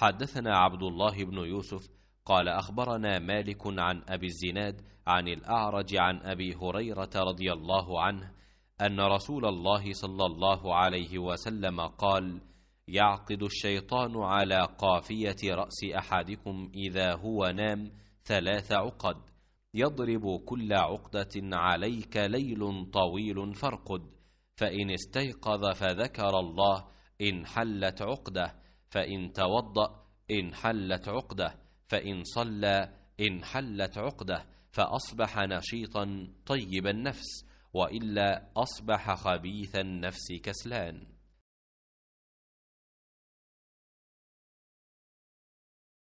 حدثنا عبد الله بن يوسف قال أخبرنا مالك عن أبي الزناد عن الأعرج عن أبي هريرة رضي الله عنه أن رسول الله صلى الله عليه وسلم قال يعقد الشيطان على قافية رأس أحدكم إذا هو نام ثلاث عقد يضرب كل عقدة عليك ليل طويل فارقد فإن استيقظ فذكر الله إن حلت عقده فإن توضأ انحلت عقدة فإن صلى انحلت عقدة فأصبح نشيطا طيب النفس وإلا أصبح خبيث النفس كسلان